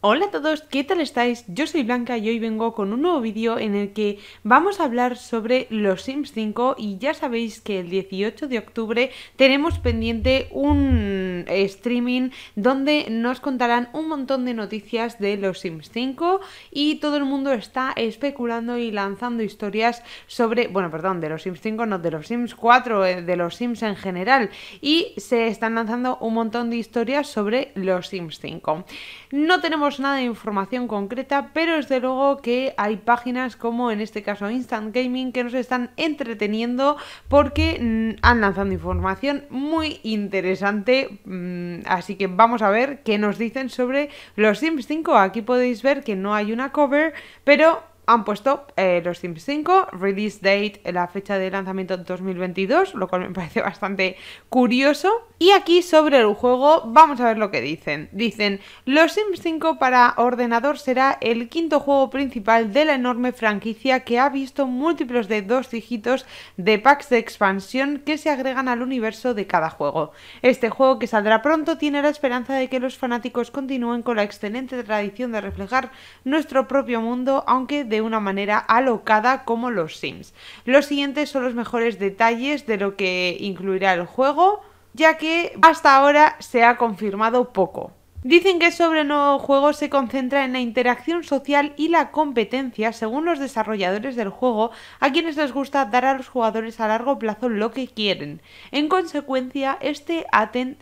Hola a todos, ¿qué tal estáis? Yo soy Blanca y hoy vengo con un nuevo vídeo en el que vamos a hablar sobre los Sims 5 y ya sabéis que el 18 de octubre tenemos pendiente un eh, streaming donde nos contarán un montón de noticias de los Sims 5 y todo el mundo está especulando y lanzando historias sobre, bueno, perdón, de los Sims 5, no de los Sims 4, eh, de los Sims en general y se están lanzando un montón de historias sobre los Sims 5. No tenemos nada de información concreta, pero es de luego que hay páginas como en este caso Instant Gaming que nos están entreteniendo porque mm, han lanzado información muy interesante Mm, así que vamos a ver qué nos dicen sobre los Sims 5. Aquí podéis ver que no hay una cover, pero han puesto eh, Los Sims 5, release date, eh, la fecha de lanzamiento 2022, lo cual me parece bastante curioso. Y aquí sobre el juego vamos a ver lo que dicen. Dicen, Los Sims 5 para ordenador será el quinto juego principal de la enorme franquicia que ha visto múltiplos de dos dígitos de packs de expansión que se agregan al universo de cada juego. Este juego que saldrá pronto tiene la esperanza de que los fanáticos continúen con la excelente tradición de reflejar nuestro propio mundo, aunque de de una manera alocada como los Sims. Los siguientes son los mejores detalles de lo que incluirá el juego, ya que hasta ahora se ha confirmado poco. Dicen que sobre el nuevo juego se concentra en la interacción social y la competencia, según los desarrolladores del juego, a quienes les gusta dar a los jugadores a largo plazo lo que quieren. En consecuencia, esté,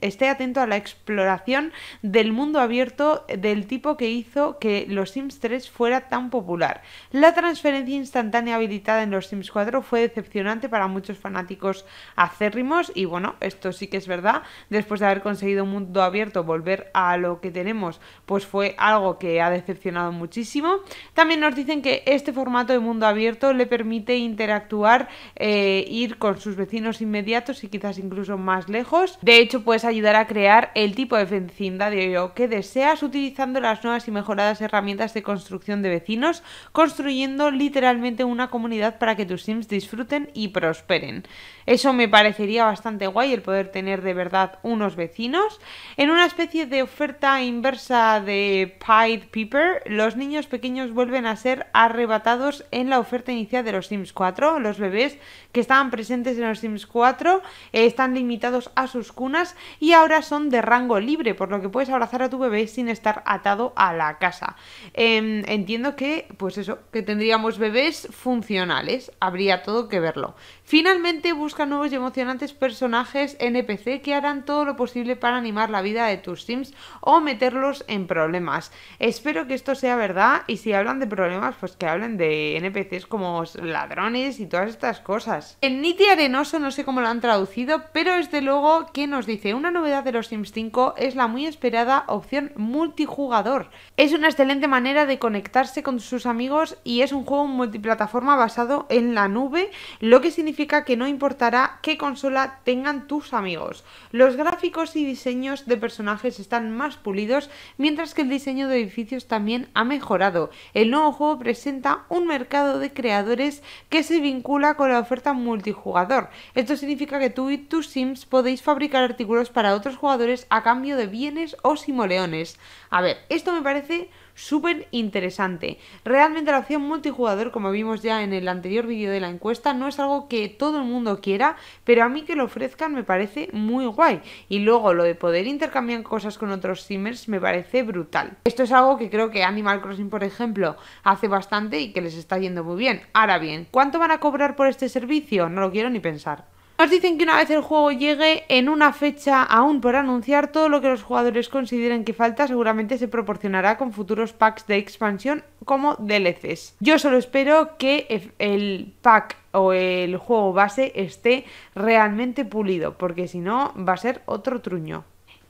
esté atento a la exploración del mundo abierto del tipo que hizo que los Sims 3 fuera tan popular. La transferencia instantánea habilitada en los Sims 4 fue decepcionante para muchos fanáticos acérrimos y bueno, esto sí que es verdad, después de haber conseguido un mundo abierto volver a lo que tenemos, pues fue algo que ha decepcionado muchísimo. También nos dicen que este formato de mundo abierto le permite interactuar, eh, ir con sus vecinos inmediatos y quizás incluso más lejos. De hecho, puedes ayudar a crear el tipo de vecindad que deseas utilizando las nuevas y mejoradas herramientas de construcción de vecinos, construyendo literalmente una comunidad para que tus sims disfruten y prosperen. Eso me parecería bastante guay el poder tener de verdad unos vecinos en una especie de oferta inversa de Pied Piper, los niños pequeños vuelven a ser arrebatados en la oferta inicial de los Sims 4. Los bebés que estaban presentes en los Sims 4 eh, están limitados a sus cunas y ahora son de rango libre, por lo que puedes abrazar a tu bebé sin estar atado a la casa. Em, entiendo que, pues eso, que tendríamos bebés funcionales, habría todo que verlo. Finalmente busca nuevos y emocionantes personajes NPC que harán todo lo posible para animar la vida de tus Sims o meterlos en problemas. Espero que esto sea verdad y si hablan de problemas, pues que hablen de NPCs como ladrones y todas estas cosas. El Niti Arenoso no sé cómo lo han traducido, pero es desde luego que nos dice una novedad de los Sims 5 es la muy esperada opción multijugador. Es una excelente manera de conectarse con sus amigos y es un juego multiplataforma basado en la nube, lo que significa que no importará qué consola tengan tus amigos. Los gráficos y diseños de personajes están más pulidos, mientras que el diseño de edificios también ha mejorado. El nuevo juego presenta un mercado de creadores que se vincula con la oferta multijugador. Esto significa que tú y tus sims podéis fabricar artículos para otros jugadores a cambio de bienes o simoleones. A ver, esto me parece súper interesante. Realmente la opción multijugador, como vimos ya en el anterior vídeo de la encuesta, no es algo que todo el mundo quiera, pero a mí que lo ofrezcan me parece muy guay. Y luego lo de poder intercambiar cosas con otros simmers me parece brutal. Esto es algo que creo que Animal Crossing, por ejemplo, hace bastante y que les está yendo muy bien. Ahora bien, ¿cuánto van a cobrar por este servicio? No lo quiero ni pensar. Nos dicen que una vez el juego llegue en una fecha aún por anunciar, todo lo que los jugadores consideren que falta seguramente se proporcionará con futuros packs de expansión como DLCs. Yo solo espero que e-, el pack o el juego base esté realmente pulido, porque si no va a ser otro truño.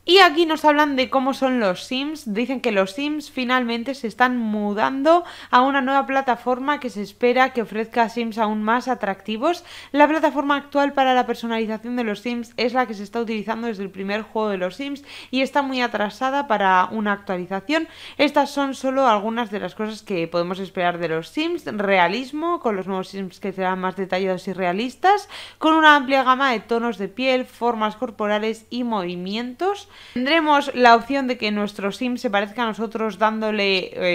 Y aquí nos hablan de cómo son los Sims. Dicen que los Sims finalmente se están mudando a una nueva plataforma que se espera que ofrezca Sims aún más atractivos. La plataforma actual para la personalización de los Sims es la que se está utilizando desde el primer juego de los Sims y está muy atrasada para una actualización. Estas son solo algunas de las cosas que podemos esperar de los Sims. Realismo, con los nuevos Sims que serán más detallados y realistas, con una amplia gama de tonos de piel, formas corporales y movimientos. Tendremos la opción de que nuestro sim se parezca a nosotros dándole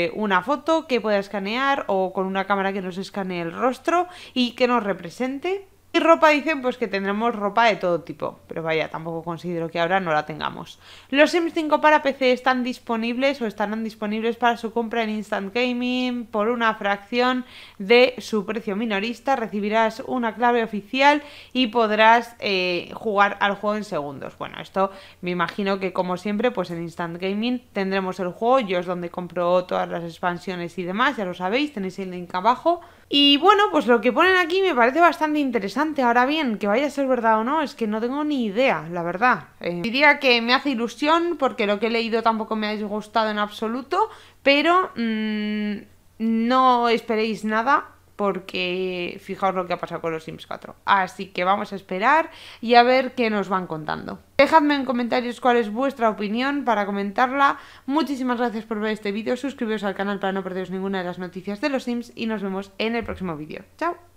eh, una foto que pueda escanear o con una cámara que nos escanee el rostro y que nos represente. Y ropa dicen pues que tendremos ropa de todo tipo, pero vaya, tampoco considero que ahora no la tengamos. Los m 5 para PC están disponibles o estarán disponibles para su compra en Instant Gaming por una fracción de su precio minorista, recibirás una clave oficial y podrás eh, jugar al juego en segundos. Bueno, esto me imagino que como siempre pues en Instant Gaming tendremos el juego, yo es donde compro todas las expansiones y demás, ya lo sabéis, tenéis el link abajo. Y bueno, pues lo que ponen aquí me parece bastante interesante Ahora bien, que vaya a ser verdad o no, es que no tengo ni idea, la verdad. Eh, diría que me hace ilusión porque lo que he leído tampoco me ha disgustado en absoluto, pero mm, no esperéis nada porque fijaos lo que ha pasado con los Sims 4. Así que vamos a esperar y a ver qué nos van contando. Dejadme en comentarios cuál es vuestra opinión para comentarla. Muchísimas gracias por ver este vídeo, suscribiros al canal para no perderos ninguna de las noticias de los Sims y nos vemos en el próximo vídeo. ¡Chao!